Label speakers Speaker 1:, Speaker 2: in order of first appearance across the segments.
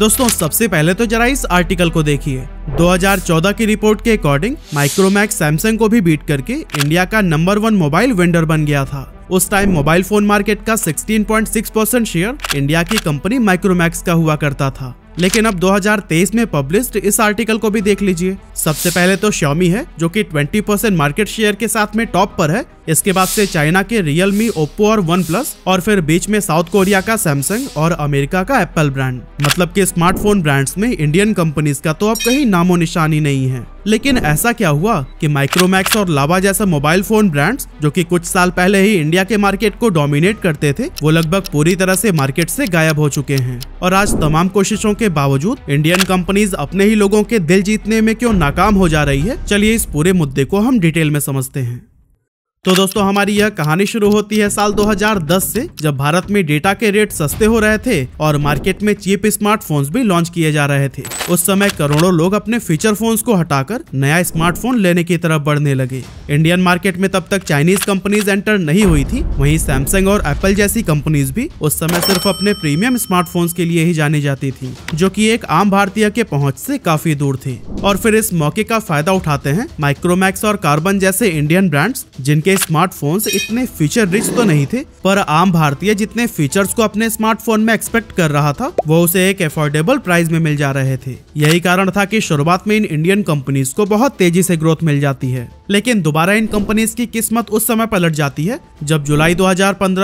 Speaker 1: दोस्तों सबसे पहले तो जरा इस आर्टिकल को देखिए 2014 की रिपोर्ट के अकॉर्डिंग माइक्रोमैक्स सैमसंग को भी बीट करके इंडिया का नंबर वन मोबाइल वेंडर बन गया था उस टाइम मोबाइल फोन मार्केट का 16.6 परसेंट शेयर इंडिया की कंपनी माइक्रोमैक्स का हुआ करता था लेकिन अब 2023 में पब्लिश इस आर्टिकल को भी देख लीजिए सबसे पहले तो श्योमी है जो कि 20 परसेंट मार्केट शेयर के साथ में टॉप पर है इसके बाद से चाइना के रियलमी ओप्पो और वन प्लस और फिर बीच में साउथ कोरिया का सैमसंग और अमेरिका का एप्पल ब्रांड मतलब कि स्मार्टफोन ब्रांड्स में इंडियन कंपनीज का तो अब कहीं नामो निशानी नहीं है लेकिन ऐसा क्या हुआ कि माइक्रोमैक्स और लावा जैसा मोबाइल फोन ब्रांड्स जो कि कुछ साल पहले ही इंडिया के मार्केट को डोमिनेट करते थे वो लगभग पूरी तरह से मार्केट से गायब हो चुके हैं और आज तमाम कोशिशों के बावजूद इंडियन कंपनीज अपने ही लोगों के दिल जीतने में क्यों नाकाम हो जा रही है चलिए इस पूरे मुद्दे को हम डिटेल में समझते हैं तो दोस्तों हमारी यह कहानी शुरू होती है साल 2010 से जब भारत में डेटा के रेट सस्ते हो रहे थे और मार्केट में चीप स्मार्टफोन्स भी लॉन्च किए जा रहे थे उस समय करोड़ों लोग अपने फीचर फोन्स को हटाकर नया स्मार्टफोन लेने की तरफ बढ़ने लगे इंडियन मार्केट में तब तक चाइनीज कंपनीज एंटर नहीं हुई थी वही सैमसंग और एप्पल जैसी कंपनीज भी उस समय सिर्फ अपने प्रीमियम स्मार्टफोन्स के लिए ही जानी जाती थी जो की एक आम भारतीय के पहुँच ऐसी काफी दूर थी और फिर इस मौके का फायदा उठाते हैं माइक्रोमैक्स और कार्बन जैसे इंडियन ब्रांड्स जिनके के स्मार्टफोन्स इतने फीचर रिच तो नहीं थे पर आम भारतीय जितने फीचर्स को अपने स्मार्टफोन में एक्सपेक्ट कर रहा था वो उसे एक अफोर्डेबल प्राइस में मिल जा रहे थे यही कारण था की शुरुआत में इन इंडियन कंपनीज को बहुत तेजी से ग्रोथ मिल जाती है लेकिन दोबारा इन कंपनीज की किस्मत उस समय पलट जाती है जब जुलाई दो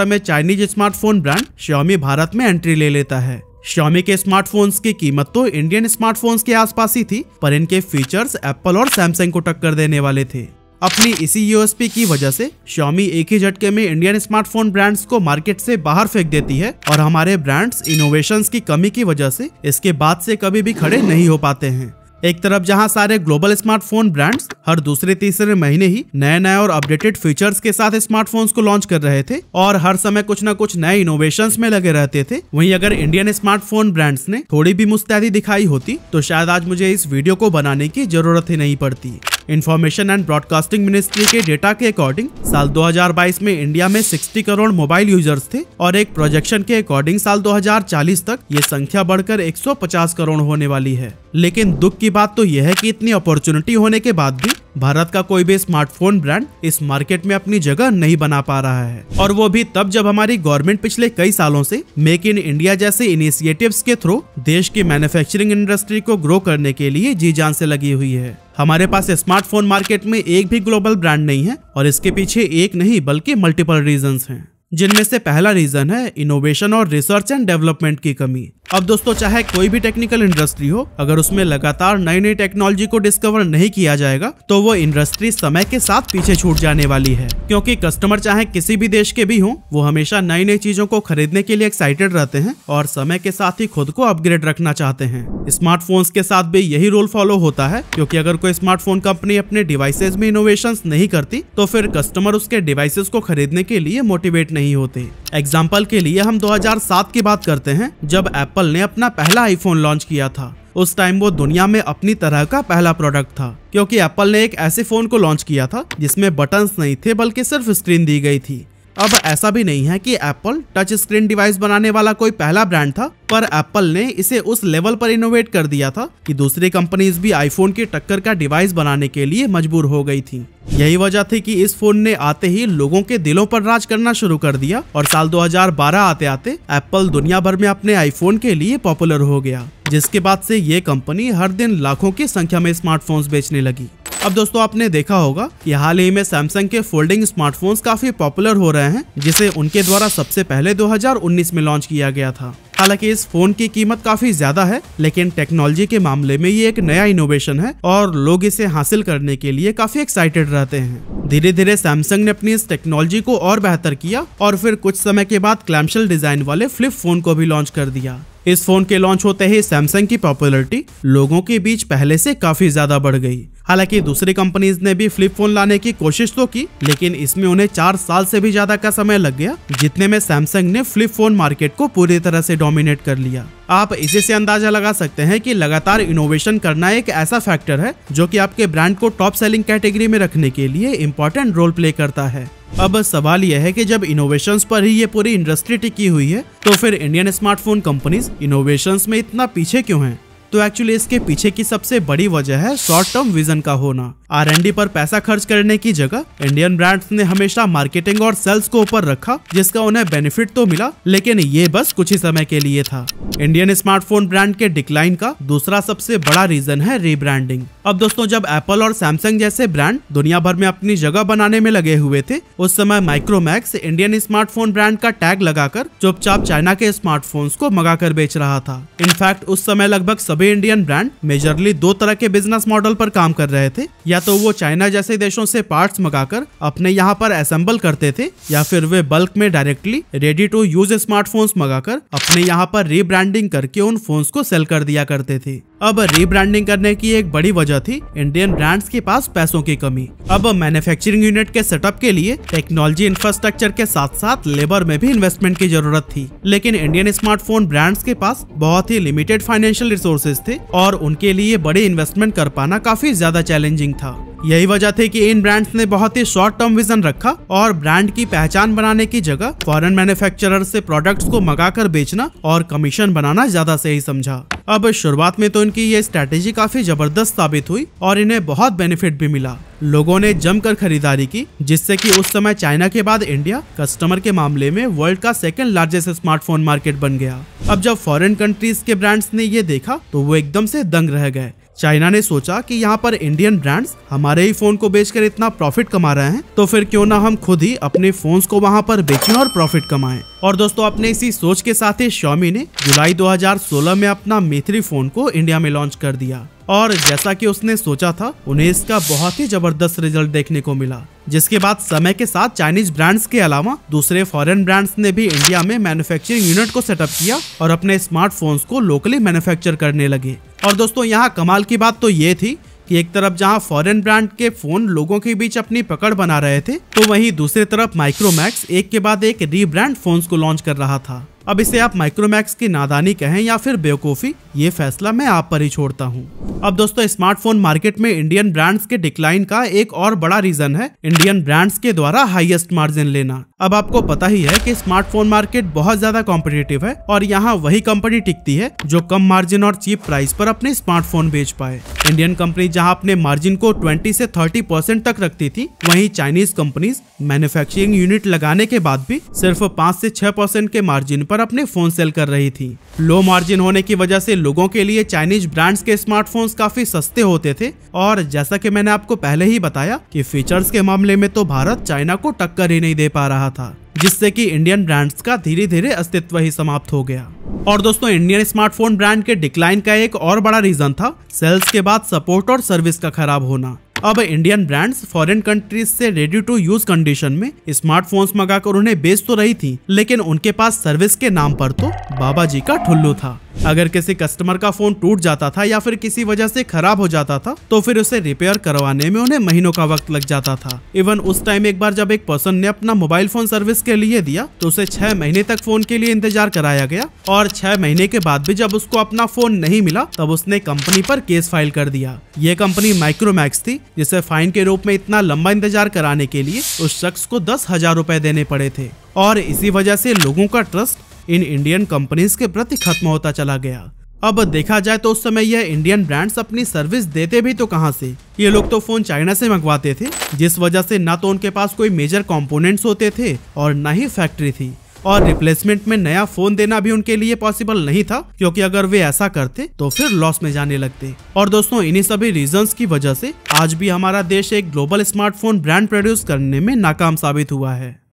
Speaker 1: में Chinese smartphone brand Xiaomi Bharat में एंट्री ले लेता है श्योमी के स्मार्टफोन्स की कीमत तो इंडियन स्मार्टफोन्स के आसपास ही थी पर इनके फीचर्स एप्पल और सैमसंग को टक्कर देने वाले थे अपनी इसी यूएसपी की वजह से शॉमी एक ही झटके में इंडियन स्मार्टफोन ब्रांड्स को मार्केट से बाहर फेंक देती है और हमारे ब्रांड्स इनोवेशन की कमी की वजह से इसके बाद से कभी भी खड़े नहीं हो पाते हैं एक तरफ जहां सारे ग्लोबल स्मार्टफोन ब्रांड्स हर दूसरे तीसरे महीने ही नए नए और अपडेटेड फीचर्स के साथ स्मार्टफोन्स को लॉन्च कर रहे थे और हर समय कुछ न कुछ नए इनोवेशन में लगे रहते थे वहीं अगर इंडियन स्मार्टफोन ब्रांड्स ने थोड़ी भी मुस्तैदी दिखाई होती तो शायद आज मुझे इस वीडियो को बनाने की जरूरत ही नहीं पड़ती इंफॉर्मेशन एंड ब्रॉडकास्टिंग मिनिस्ट्री के डेटा के अकॉर्डिंग साल 2022 में इंडिया में 60 करोड़ मोबाइल यूजर्स थे और एक प्रोजेक्शन के अकॉर्डिंग साल 2040 तक ये संख्या बढ़कर 150 करोड़ होने वाली है लेकिन दुख की बात तो यह है कि इतनी अपॉर्चुनिटी होने के बाद भी भारत का कोई भी स्मार्टफोन ब्रांड इस मार्केट में अपनी जगह नहीं बना पा रहा है और वो भी तब जब हमारी गवर्नमेंट पिछले कई सालों से मेक इन इंडिया जैसे इनिशिएटिव्स के थ्रू देश की मैन्युफैक्चरिंग इंडस्ट्री को ग्रो करने के लिए जी जान से लगी हुई है हमारे पास स्मार्टफोन मार्केट में एक भी ग्लोबल ब्रांड नहीं है और इसके पीछे एक नहीं बल्कि मल्टीपल रीजन हैं जिनमें से पहला रीजन है इनोवेशन और रिसर्च एंड डेवलपमेंट की कमी अब दोस्तों चाहे कोई भी टेक्निकल इंडस्ट्री हो अगर उसमें लगातार नई नई टेक्नोलॉजी को डिस्कवर नहीं किया जाएगा तो वो इंडस्ट्री समय के साथ पीछे छूट जाने वाली है क्योंकि कस्टमर चाहे किसी भी देश के भी हो वो हमेशा नई नई चीजों को खरीदने के लिए एक्साइटेड रहते हैं और समय के साथ ही खुद को अपग्रेड रखना चाहते हैं स्मार्टफोन के साथ भी यही रोल फॉलो होता है क्यूँकी अगर कोई स्मार्टफोन कंपनी अपने डिवाइसेज में इनोवेशन नहीं करती तो फिर कस्टमर उसके डिवाइसेज को खरीदने के लिए मोटिवेट नहीं होते एग्जाम्पल के लिए हम 2007 की बात करते हैं जब एप्पल ने अपना पहला आईफोन लॉन्च किया था उस टाइम वो दुनिया में अपनी तरह का पहला प्रोडक्ट था क्योंकि एप्पल ने एक ऐसे फोन को लॉन्च किया था जिसमें बटन्स नहीं थे बल्कि सिर्फ स्क्रीन दी गई थी अब ऐसा भी नहीं है कि एप्पल टच स्क्रीन डिवाइस बनाने वाला कोई पहला ब्रांड था पर एप्पल ने इसे उस लेवल पर इनोवेट कर दिया था कि दूसरी कंपनीज भी आईफोन की टक्कर का डिवाइस बनाने के लिए मजबूर हो गई थी यही वजह थी कि इस फोन ने आते ही लोगों के दिलों पर राज करना शुरू कर दिया और साल 2012 आते आते एप्पल दुनिया भर में अपने आईफोन के लिए पॉपुलर हो गया जिसके बाद से ये कंपनी हर दिन लाखों की संख्या में स्मार्टफोन्स बेचने लगी अब दोस्तों आपने देखा होगा कि हाल ही में सैमसंग के फोल्डिंग स्मार्टफोन्स काफी पॉपुलर हो रहे हैं जिसे उनके द्वारा सबसे पहले 2019 में लॉन्च किया गया था हालांकि इस फोन की कीमत काफी ज्यादा है लेकिन टेक्नोलॉजी के मामले में ये एक नया इनोवेशन है और लोग इसे हासिल करने के लिए काफी एक्साइटेड रहते हैं धीरे धीरे सैमसंग ने अपनी इस टेक्नोलॉजी को और बेहतर किया और फिर कुछ समय के बाद क्लैमशल डिजाइन वाले फ्लिप फोन को भी लॉन्च कर दिया इस फोन के लॉन्च होते ही सैमसंग की पॉपुलरिटी लोगों के बीच पहले से काफी ज्यादा बढ़ गई हालांकि दूसरी कंपनीज ने भी फ्लिप फोन लाने की कोशिश तो की लेकिन इसमें उन्हें चार साल से भी ज्यादा का समय लग गया जितने में सैमसंग ने फ्लिप फोन मार्केट को पूरी तरह से डोमिनेट कर लिया आप इसी से अंदाजा लगा सकते हैं कि लगातार इनोवेशन करना एक ऐसा फैक्टर है जो कि आपके ब्रांड को टॉप सेलिंग कैटेगरी में रखने के लिए इम्पोर्टेंट रोल प्ले करता है अब सवाल यह है कि जब इनोवेशंस पर ही ये पूरी इंडस्ट्री टिकी हुई है तो फिर इंडियन स्मार्टफोन कंपनीज इनोवेशंस में इतना पीछे क्यों हैं? तो एक्चुअली इसके पीछे की सबसे बड़ी वजह है शॉर्ट टर्म विजन का होना आर एन डी पर पैसा खर्च करने की जगह इंडियन ब्रांड्स ने हमेशा मार्केटिंग और सेल्स को ऊपर रखा जिसका उन्हें बेनिफिट तो मिला लेकिन ये बस कुछ ही समय के लिए था इंडियन स्मार्टफोन ब्रांड के डिक्लाइन का दूसरा सबसे बड़ा रीजन है रीब्रांडिंग अब दोस्तों जब एप्पल और सैमसंग जैसे ब्रांड दुनिया भर में अपनी जगह बनाने में लगे हुए थे उस समय माइक्रोमैक्स इंडियन स्मार्टफोन ब्रांड का टैग लगाकर चुपचाप चाइना के स्मार्टफोन को मंगा बेच रहा था इनफैक्ट उस समय लगभग सभी इंडियन ब्रांड मेजरली दो तरह के बिजनेस मॉडल पर काम कर रहे थे या तो वो चाइना जैसे देशों से पार्ट्स मंगाकर अपने यहाँ पर असेंबल करते थे या फिर वे बल्क में directly ready to use smartphones मंगाकर अपने यहाँ पर रीब्रांडिंग करके उन फोन्स को सेल कर दिया करते थे अब रीब्रांडिंग करने की एक बड़ी वजह थी इंडियन ब्रांड्स के पास पैसों की कमी अब मैन्युफैक्चरिंग यूनिट के सेटअप के लिए टेक्नोलॉजी इंफ्रास्ट्रक्चर के साथ साथ लेबर में भी इन्वेस्टमेंट की जरूरत थी लेकिन इंडियन स्मार्टफोन ब्रांड्स के पास बहुत ही लिमिटेड फाइनेंशियल रिसोर्सेज थे और उनके लिए बड़े इन्वेस्टमेंट कर पाना काफी ज्यादा चैलेंजिंग था यही वजह थी कि इन ब्रांड्स ने बहुत ही शॉर्ट टर्म विजन रखा और ब्रांड की पहचान बनाने की जगह फॉरेन मैन्युफैक्चरर से प्रोडक्ट्स को मंगाकर बेचना और कमीशन बनाना ज्यादा सही समझा अब शुरुआत में तो इनकी ये स्ट्रेटेजी काफी जबरदस्त साबित हुई और इन्हें बहुत बेनिफिट भी मिला लोगों ने जमकर खरीदारी की जिससे कि उस समय चाइना के बाद इंडिया कस्टमर के मामले में वर्ल्ड का सेकंड लार्जेस्ट स्मार्टफोन मार्केट बन गया अब जब फॉरेन कंट्रीज के ब्रांड्स ने ये देखा तो वो एकदम से दंग रह गए चाइना ने सोचा कि यहाँ पर इंडियन ब्रांड्स हमारे ही फोन को बेचकर इतना प्रॉफिट कमा रहे हैं तो फिर क्यों ना हम खुद ही अपने फोन्स को वहाँ पर बेचें और प्रॉफिट कमाएं और दोस्तों अपने इसी सोच के साथ ही शॉमी ने जुलाई 2016 में अपना मेथ्री फोन को इंडिया में लॉन्च कर दिया और जैसा कि उसने सोचा था उन्हें इसका बहुत ही जबरदस्त रिजल्ट देखने को मिला जिसके बाद समय के साथ चाइनीज ब्रांड्स के अलावा दूसरे फॉरेन ब्रांड्स ने भी इंडिया में मैन्युफैक्चरिंग यूनिट को सेटअप किया और अपने स्मार्टफोन्स को लोकली मैन्युफैक्चर करने लगे और दोस्तों यहाँ कमाल की बात तो ये थी कि एक तरफ जहाँ फॉरेन ब्रांड के फोन लोगों के बीच अपनी पकड़ बना रहे थे तो वहीं दूसरी तरफ माइक्रोमैक्स एक के बाद एक रीब्रांड फोन्स को लॉन्च कर रहा था अब इसे आप माइक्रोमैक्स की नादानी कहें या फिर बेवकूफ़ी ये फैसला मैं आप पर ही छोड़ता हूँ अब दोस्तों स्मार्टफोन मार्केट में इंडियन ब्रांड्स के डिक्लाइन का एक और बड़ा रीजन है इंडियन ब्रांड्स के द्वारा हाईएस्ट मार्जिन लेना अब आपको पता ही है कि स्मार्टफोन मार्केट बहुत ज्यादा कॉम्पिटेटिव है और यहाँ वही कंपनी टिकती है जो कम मार्जिन और चीप प्राइस पर अपने स्मार्टफोन बेच पाए इंडियन कंपनी जहाँ अपने मार्जिन को ट्वेंटी ऐसी थर्टी परसेंट तक रखती थी वही चाइनीज कंपनीज मैन्युफेक्चरिंग यूनिट लगाने के बाद भी सिर्फ पाँच ऐसी छह परसेंट के मार्जिन आरोप पर अपने फोन सेल कर रही थी लो मार्जिन होने की वजह से लोगों के लिए चाइनीज ब्रांड्स के स्मार्टफोन्स काफी सस्ते होते थे और जैसा कि मैंने आपको पहले ही बताया कि फीचर्स के मामले में तो भारत चाइना को टक्कर ही नहीं दे पा रहा था जिससे कि इंडियन ब्रांड्स का धीरे धीरे अस्तित्व ही समाप्त हो गया और दोस्तों इंडियन स्मार्टफोन ब्रांड के डिक्लाइन का एक और बड़ा रीजन था सेल्स के बाद सपोर्ट और सर्विस का खराब होना अब इंडियन ब्रांड्स फॉरेन कंट्रीज से रेडी टू यूज कंडीशन में स्मार्टफोन्स मंगाकर उन्हें बेच तो रही थी लेकिन उनके पास सर्विस के नाम पर तो बाबा जी का ठुल्लू था अगर किसी कस्टमर का फोन टूट जाता था या फिर किसी वजह से खराब हो जाता था तो फिर उसे रिपेयर करवाने में उन्हें महीनों का वक्त लग जाता था इवन उस टाइम एक बार जब एक पर्सन ने अपना मोबाइल फोन सर्विस के लिए दिया तो उसे छह महीने तक फोन के लिए इंतजार कराया गया और छह महीने के बाद भी जब उसको अपना फोन नहीं मिला तब उसने कंपनी आरोप केस फाइल कर दिया ये कंपनी माइक्रोमैक्स थी जिसे फाइन के रूप में इतना लंबा इंतजार कराने के लिए उस शख्स को दस हजार रूपए देने पड़े थे और इसी वजह से लोगों का ट्रस्ट इन इंडियन कंपनीज के प्रति खत्म होता चला गया अब देखा जाए तो उस समय यह इंडियन ब्रांड्स अपनी सर्विस देते भी तो कहां से ये लोग तो फोन चाइना से मंगवाते थे जिस वजह से ना तो उनके पास कोई मेजर कंपोनेंट्स होते थे और ना ही फैक्ट्री थी और रिप्लेसमेंट में नया फोन देना भी उनके लिए पॉसिबल नहीं था क्योंकि अगर वे ऐसा करते तो फिर लॉस में जाने लगते और दोस्तों इन्हीं सभी रीजंस की वजह से आज भी हमारा देश एक ग्लोबल स्मार्टफोन ब्रांड प्रोड्यूस करने में नाकाम साबित हुआ है